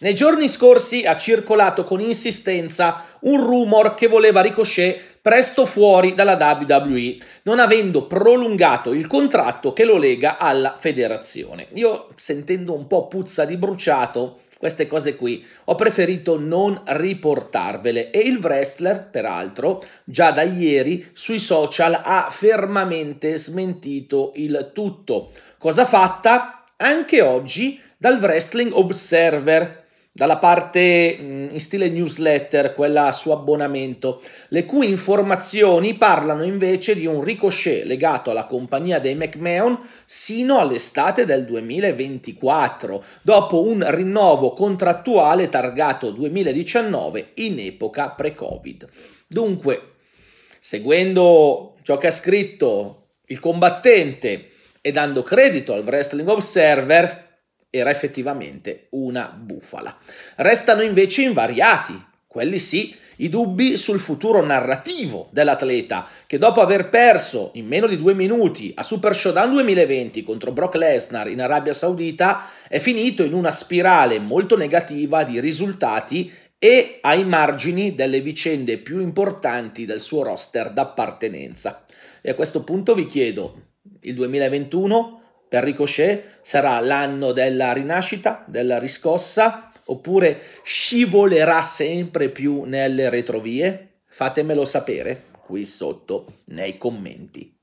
Nei giorni scorsi ha circolato con insistenza un rumor che voleva Ricochet presto fuori dalla WWE, non avendo prolungato il contratto che lo lega alla federazione. Io, sentendo un po' puzza di bruciato, queste cose qui, ho preferito non riportarvele e il wrestler, peraltro, già da ieri sui social ha fermamente smentito il tutto. Cosa fatta? Anche oggi dal Wrestling Observer, dalla parte mh, in stile newsletter, quella su abbonamento, le cui informazioni parlano invece di un ricochet legato alla compagnia dei McMahon sino all'estate del 2024, dopo un rinnovo contrattuale targato 2019 in epoca pre-Covid. Dunque, seguendo ciò che ha scritto il combattente e dando credito al Wrestling Observer, era effettivamente una bufala. Restano invece invariati, quelli sì, i dubbi sul futuro narrativo dell'atleta, che dopo aver perso in meno di due minuti a Super Showdown 2020 contro Brock Lesnar in Arabia Saudita, è finito in una spirale molto negativa di risultati e ai margini delle vicende più importanti del suo roster d'appartenenza. E a questo punto vi chiedo, il 2021 per Ricochet sarà l'anno della rinascita, della riscossa, oppure scivolerà sempre più nelle retrovie? Fatemelo sapere qui sotto nei commenti.